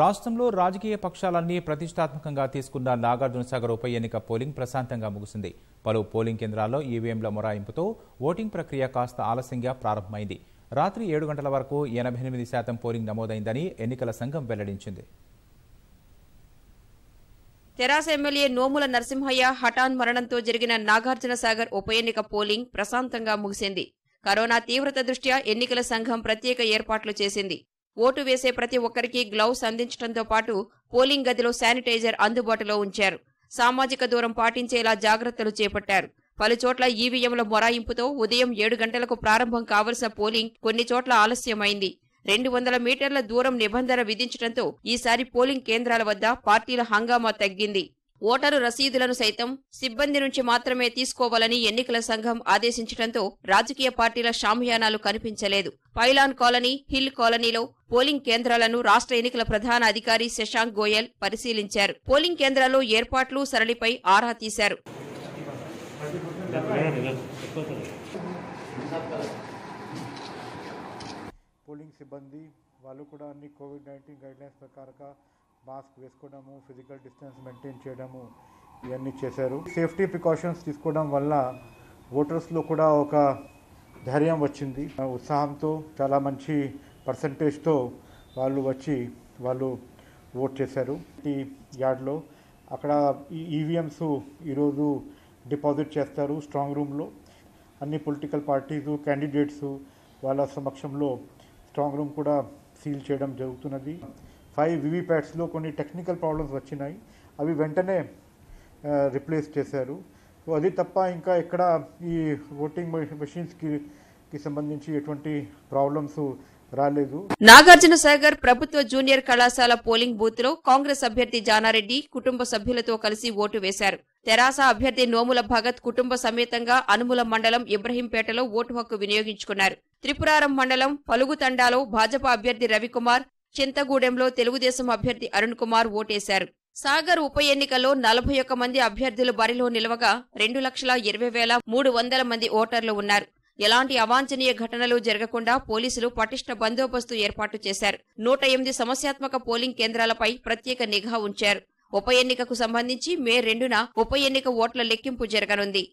రాష్ట్రంలో రాజకీయ పక్షాలన్నీ ప్రతిష్టాత్మకంగా తీసుకున్న నాగార్జునసాగర్ ఉప ఎన్నిక పోలింగ్ ప్రశాంతంగా ముగిసింది పలు పోలింగ్ కేంద్రాల్లో ఈవీఎంల మొరాయింపుతో ఓటింగ్ ప్రక్రియ కాస్త ఆలస్యంగా ప్రారంభమైంది రాత్రి ఏడు గంటల వరకు ఎనభై ఎనిమిది శాతం పోలింగ్ నమోదైందని ఎన్నికల సంఘం వెల్లడించింది తెరాస ఎమ్మెల్యే నోముల నరసింహయ్య హఠాన్ మరణంతో జరిగిన నాగార్జునసాగర్ ఉప ఎన్నిక పోలింగ్ ప్రశాంతంగా ముగిసింది కరోనా తీవ్రత దృష్ట్యా ఎన్నికల సంఘం ప్రత్యేక ఏర్పాట్లు చేసింది ఓటు వేసే ప్రతి ఒక్కరికి గ్లౌస్ అందించడంతో పాటు పోలింగ్ గదిలో శానిటైజర్ అందుబాటులో ఉంచారు సామాజిక దూరం పాటించేలా జాగ్రత్తలు చేపట్టారు పలుచోట్ల ఈవీఎంల మొరాయింపుతో ఉదయం ఏడు గంటలకు ప్రారంభం కావలసిన పోలింగ్ కొన్ని చోట్ల ఆలస్యమైంది రెండు వందల మీటర్ల దూరం నిబంధన విధించడంతో ఈసారి పోలింగ్ కేంద్రాల వద్ద పార్టీల హంగామా తగ్గింది ఓటరు రసీదులను సైతం సిబ్బంది నుంచి మాత్రమే తీసుకోవాలని ఎన్నికల సంఘం ఆదేశించడంతో రాజకీయ పార్టీల షామయానాలు కనిపించలేదు పైలాన్ కాలనీ హిల్ కాలనీలో పోలింగ్ కేంద్రాలను రాష్ట్ర ఎన్నికల ప్రధాన అధికారి శశాంక్ గోయల్ పరిశీలించారు పోలింగ్ కేంద్రాల్లో ఏర్పాట్లు సరళిపై ఆరా తీశారు పోలింగ్ సిబ్బంది వాళ్ళు కూడా అన్ని కోవిడ్ నైన్టీన్ గైడ్లైన్స్ ప్రకారంగా మాస్క్ వేసుకోవడము ఫిజికల్ డిస్టెన్స్ మెయింటైన్ చేయడము ఇవన్నీ చేశారు సేఫ్టీ ప్రికాషన్స్ తీసుకోవడం వల్ల ఓటర్స్లో కూడా ఒక ధైర్యం వచ్చింది ఉత్సాహంతో చాలా మంచి పర్సంటేజ్తో వాళ్ళు వచ్చి వాళ్ళు ఓట్ చేశారు ఈ యార్డ్లో అక్కడ ఈవీఎంస్ ఈరోజు డిపాజిట్ చేస్తారు స్ట్రాంగ్ రూమ్లో అన్ని పొలిటికల్ పార్టీసు క్యాండిడేట్సు వాళ్ళ సమక్షంలో స్ట్రాంగ్ రూమ్ కూడా సీల్ చేయడం జరుగుతున్నది ఫైవ్ వివిప్యాట్స్లో కొన్ని టెక్నికల్ ప్రాబ్లమ్స్ వచ్చినాయి అవి వెంటనే రిప్లేస్ చేశారు సో అది తప్ప ఇంకా ఎక్కడ ఈ ఓటింగ్ మెషిన్స్కి కి సంబంధించి ఎటువంటి ప్రాబ్లమ్స్ రాలేదు నాగార్జున సాగర్ ప్రభుత్వ జూనియర్ కళాశాల పోలింగ్ బూత్ లో కాంగ్రెస్ అభ్యర్థి జానారెడ్డి కుటుంబ సభ్యులతో కలిసి ఓటు వేశారు తెరాస అభ్యర్థి నోముల భగత్ కుటుంబ సమేతంగా అనుముల మండలం ఇబ్రహీంపేటలో ఓటు హక్కు వినియోగించుకున్నారు త్రిపురారం మండలం పలుగుతండాలో భాజపా అభ్యర్థి రవికుమార్ చింతగూడెంలో తెలుగుదేశం అభ్యర్థి అరుణ్ కుమార్ ఓటేశారు సాగర్ ఉప ఎన్నికలో నలభై ఒక్క మంది అభ్యర్థులు బరిలో నిలవగా రెండు లక్షల ఇరవై వేల మూడు వందల మంది ఓటర్లు ఉన్నారు ఎలాంటి అవాంఛనీయ ఘటనలు జరగకుండా పోలీసులు పటిష్ట బందోబస్తు ఏర్పాటు చేశారు నూట ఎనిమిది సమస్యాత్మక పోలింగ్ కేంద్రాలపై ప్రత్యేక నిఘా ఉంచారు ఉప ఎన్నికకు సంబంధించి మే రెండున ఉప ఎన్నిక ఓట్ల లెక్కింపు జరగనుంది